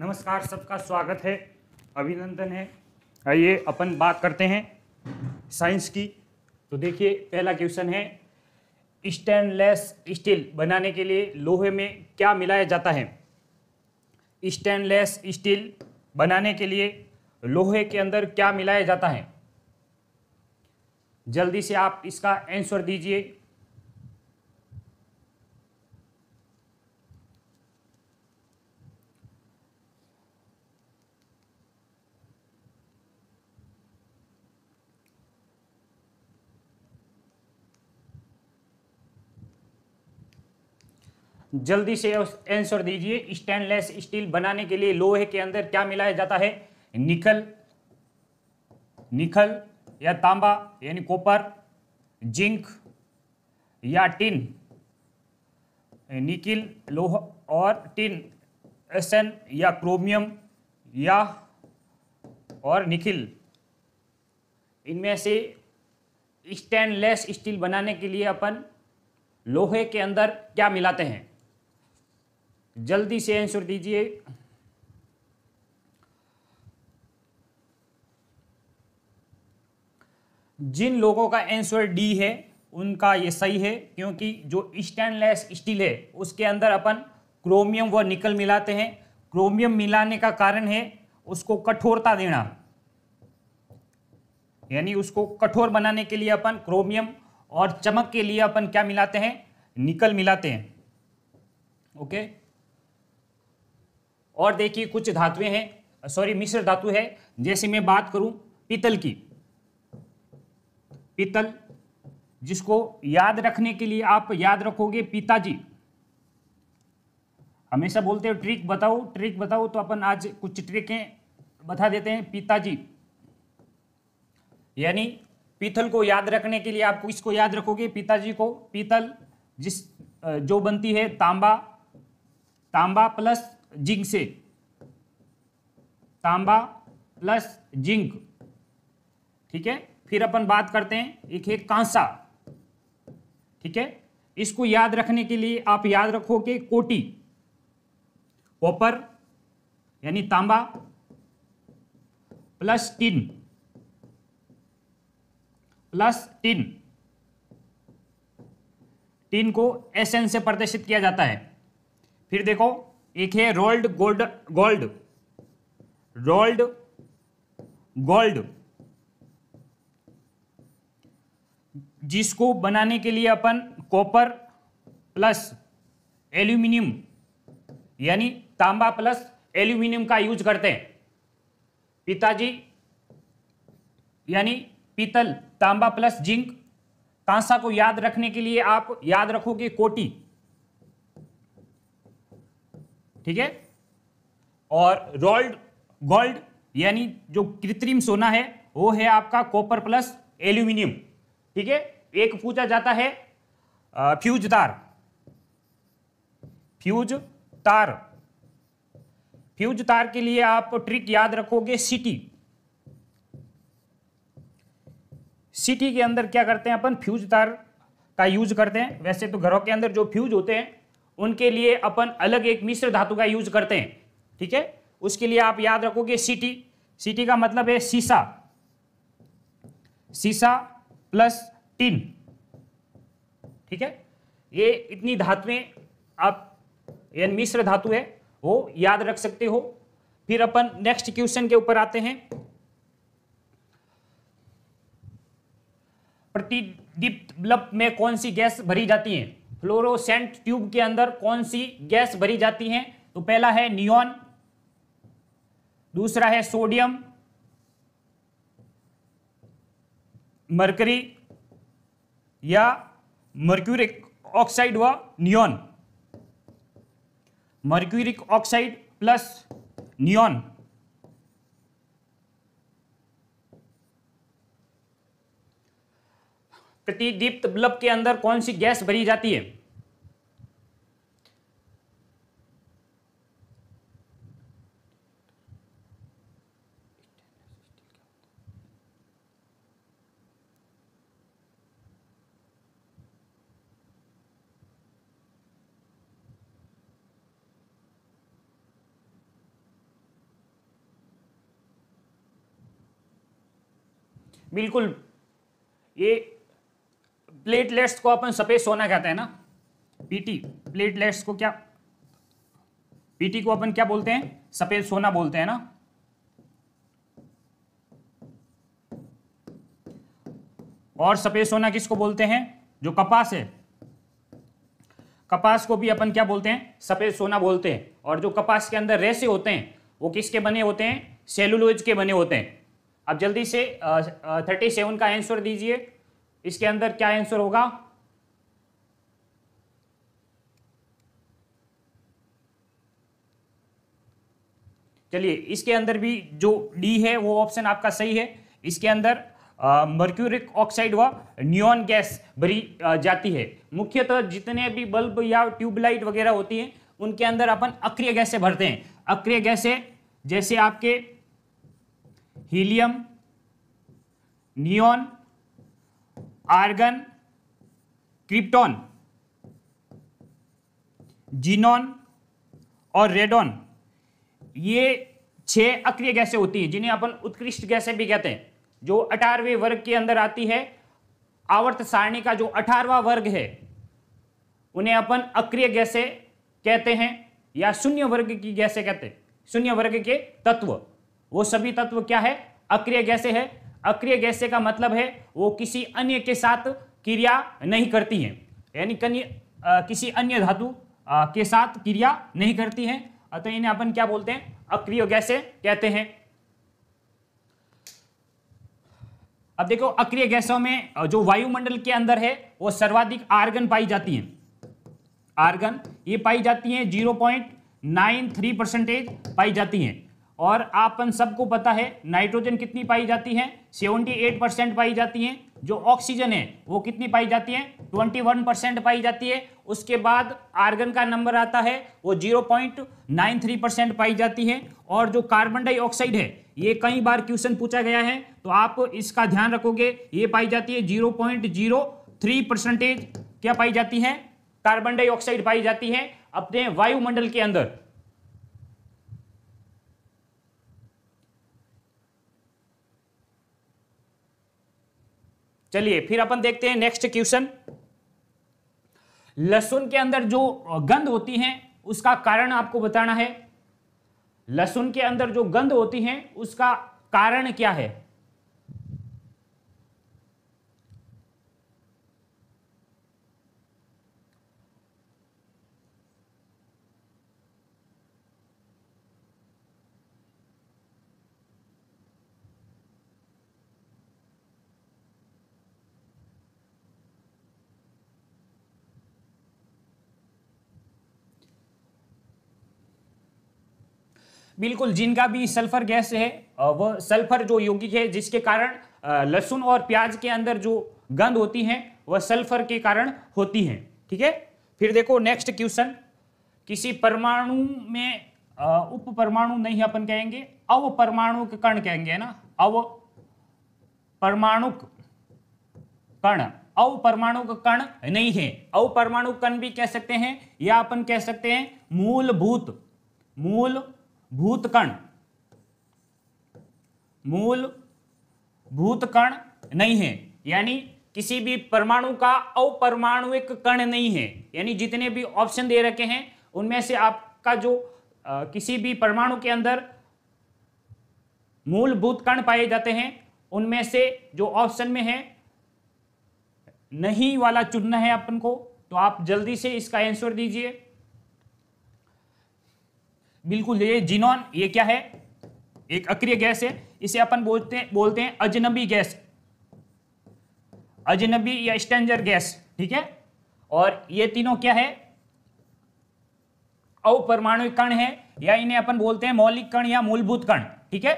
नमस्कार सबका स्वागत है अभिनंदन है आइए अपन बात करते हैं साइंस की तो देखिए पहला क्वेश्चन है स्टेनलेस स्टील बनाने के लिए लोहे में क्या मिलाया जाता है स्टेनलेस स्टील बनाने के लिए लोहे के अंदर क्या मिलाया जाता है जल्दी से आप इसका आंसर दीजिए जल्दी से आंसर दीजिए स्टेनलेस स्टील बनाने के लिए लोहे के अंदर क्या मिलाया जाता है निकल निकल या तांबा यानी कॉपर जिंक या टिन निकिल लोह और टिन एसन या क्रोमियम या और निखिल इनमें से स्टेनलेस स्टील बनाने के लिए अपन लोहे के अंदर क्या मिलाते हैं जल्दी से आंसर दीजिए जिन लोगों का आंसर डी है उनका ये सही है क्योंकि जो स्टेनलेस स्टील है उसके अंदर अपन क्रोमियम व निकल मिलाते हैं क्रोमियम मिलाने का कारण है उसको कठोरता देना यानी उसको कठोर बनाने के लिए अपन क्रोमियम और चमक के लिए अपन क्या मिलाते हैं निकल मिलाते हैं ओके और देखिए कुछ धातुएं हैं सॉरी मिश्र धातु है जैसे मैं बात करूं पीतल की पीतल जिसको याद रखने के लिए आप याद रखोगे पिताजी हमेशा बोलते हो ट्रिक बताओ ट्रिक बताओ तो अपन आज कुछ ट्रिकें बता देते हैं पिताजी यानी पीतल को याद रखने के लिए आप इसको याद रखोगे पिताजी को पीतल जिस जो बनती है तांबा तांबा प्लस जिंक से तांबा प्लस जिंक ठीक है फिर अपन बात करते हैं एक है कांसा ठीक है इसको याद रखने के लिए आप याद रखोगे कोटी कॉपर यानी तांबा plus tin plus tin tin को एस एन से प्रदर्शित किया जाता है फिर देखो एक है rolled gold gold rolled gold जिसको बनाने के लिए अपन कॉपर प्लस एल्यूमिनियम यानी तांबा प्लस एल्यूमिनियम का यूज करते हैं पिताजी यानी पीतल तांबा प्लस जिंक कांसा को याद रखने के लिए आप याद रखोगे कोटी ठीक है और रोल्ड गोल्ड यानी जो कृत्रिम सोना है वो है आपका कॉपर प्लस एल्यूमिनियम ठीक है एक पूछा जाता है फ्यूज तार फ्यूज तार फ्यूज तार के लिए आप ट्रिक याद रखोगे सिटी सिटी के अंदर क्या करते हैं अपन फ्यूज तार का यूज करते हैं वैसे तो घरों के अंदर जो फ्यूज होते हैं उनके लिए अपन अलग एक मिश्र धातु का यूज करते हैं ठीक है उसके लिए आप याद रखोगे सीटी सीटी का मतलब है सीसा सीसा प्लस टिन ठीक है ये इतनी धातुएं आप यानी मिश्र धातु है वो याद रख सकते हो फिर अपन नेक्स्ट क्वेश्चन के ऊपर आते हैं प्रतिदीप्त बल्ब में कौन सी गैस भरी जाती है फ्लोरोसेंट ट्यूब के अंदर कौन सी गैस भरी जाती है तो पहला है नियॉन दूसरा है सोडियम मरकरी या मर्क्यूरिक ऑक्साइड व neon mercuric oxide plus neon प्रतिदीप्त बल्ब के अंदर कौन सी गैस भरी जाती है बिल्कुल ये प्लेटलेट्स को अपन सफ़ेद सोना कहते हैं ना पीटी प्लेटलेट्स को क्या पीटी को अपन क्या बोलते हैं सफ़ेद सोना बोलते हैं ना और सफ़ेद सोना किसको बोलते हैं जो कपास है कपास को भी अपन क्या बोलते हैं सफ़ेद सोना बोलते हैं और जो कपास के अंदर रेसे होते हैं वो किसके बने होते हैं सेलुलोज के बने होते हैं आप जल्दी से थर्टी सेवन का आंसर दीजिए इसके अंदर क्या आंसर होगा चलिए इसके अंदर भी जो डी है वो ऑप्शन आपका सही है इसके अंदर मर्क्यूरिक ऑक्साइड व न्यून गैस भरी जाती है मुख्यतः तो जितने भी बल्ब या ट्यूबलाइट वगैरह होती हैं उनके अंदर अपन अक्रिय गैसें भरते हैं अक्रिय गैसें जैसे आपके helium neon argon krypton xenon और रेडॉन ये छह अक्रिय गैसें होती हैं जिन्हें अपन उत्कृष्ट गैसें भी कहते हैं जो अठारहवें वर्ग के अंदर आती है आवर्त सारणी का जो अठारवा वर्ग है उन्हें अपन अक्रिय गैसें कहते हैं या शून्य वर्ग की गैसें कहते हैं शून्य वर्ग के तत्व वो सभी तत्व क्या है अक्रिय गैसे है अक्रिय गैसे का मतलब है वो किसी अन्य के साथ क्रिया नहीं करती है यानी किसी अन्य धातु के साथ क्रिया नहीं करती है तो इन्हें अपन क्या बोलते हैं अक्रिय गैसे कहते हैं अब देखो अक्रिय गैसों में जो वायुमंडल के अंदर है वो सर्वाधिक आर्गन पाई जाती है आर्गन ये पाई जाती है zero point nine three percentage पाई जाती है और आप सबको पता है नाइट्रोजन कितनी पाई जाती है 78 परसेंट पाई जाती है जो ऑक्सीजन है वो कितनी पाई जाती है 21 परसेंट पाई जाती है उसके बाद आर्गन का नंबर आता है वो 0.93 परसेंट पाई जाती है और जो कार्बन डाइऑक्साइड है ये कई बार क्वेश्चन पूछा गया है तो आप इसका ध्यान रखोगे ये पाई जाती है थ्री परसेंटेज क्या पाई जाती है कार्बन डाइऑक्साइड पाई जाती है अपने वायुमंडल के अंदर चलिए फिर अपन देखते हैं नेक्स्ट क्वेश्चन लहसुन के अंदर जो गंध होती है उसका कारण आपको बताना है लहसुन के अंदर जो गंध होती है उसका कारण क्या है बिल्कुल जिनका भी सल्फर गैस है वह सल्फर जो यौगिक है जिसके कारण लहसुन और प्याज के अंदर जो गंध होती है वह सल्फर के कारण होती है ठीक है फिर देखो नेक्स्ट क्वेश्चन किसी परमाणु में उप परमाणु नहीं अपन कहेंगे अव परमाणु कण कहेंगे है ना अव परमाणु कण अव परमाणु कण नहीं है अव परमाणु कण भी कह सकते हैं या अपन कह सकते हैं मूलभूत मूल भूतकण मूल भूतकण नहीं है यानी किसी भी परमाणु का अपरमाणुक कण नहीं है यानी जितने भी ऑप्शन दे रखे हैं उनमें से आपका जो आ, किसी भी परमाणु के अंदर मूलभूत कण पाए जाते हैं उनमें से जो ऑप्शन में है नहीं वाला चुनना है अपन को तो आप जल्दी से इसका आंसर दीजिए बिल्कुल ये जिनॉन ये क्या है एक अक्रिय गैस है इसे अपन बोलते हैं बोलते हैं अजनबी गैस अजनबी या स्टेंजर गैस ठीक है और ये तीनों क्या है अवपरमाणुक कण है या इन्हें अपन बोलते हैं मौलिक कण या मूलभूत कण ठीक है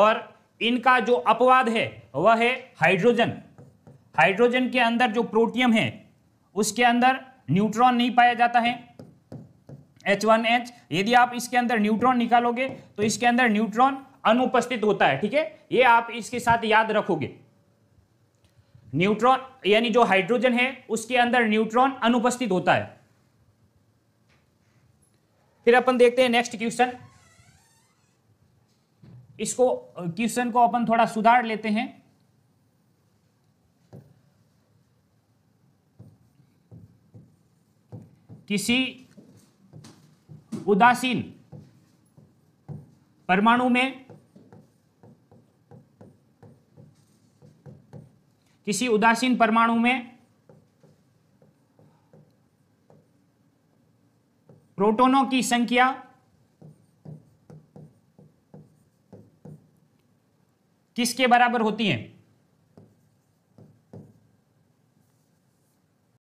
और इनका जो अपवाद है वह है हाइड्रोजन हाइड्रोजन के अंदर जो प्रोटियम है उसके अंदर न्यूट्रॉन नहीं पाया जाता है एच वन एच यदि आप इसके अंदर न्यूट्रॉन निकालोगे तो इसके अंदर न्यूट्रॉन अनुपस्थित होता है ठीक है ये आप इसके साथ याद रखोगे न्यूट्रॉन यानी जो हाइड्रोजन है उसके अंदर न्यूट्रॉन अनुपस्थित होता है फिर अपन देखते हैं नेक्स्ट क्वेश्चन इसको क्वेश्चन को अपन थोड़ा सुधार लेते हैं किसी उदासीन परमाणु में किसी उदासीन परमाणु में प्रोटोनों की संख्या किसके बराबर होती है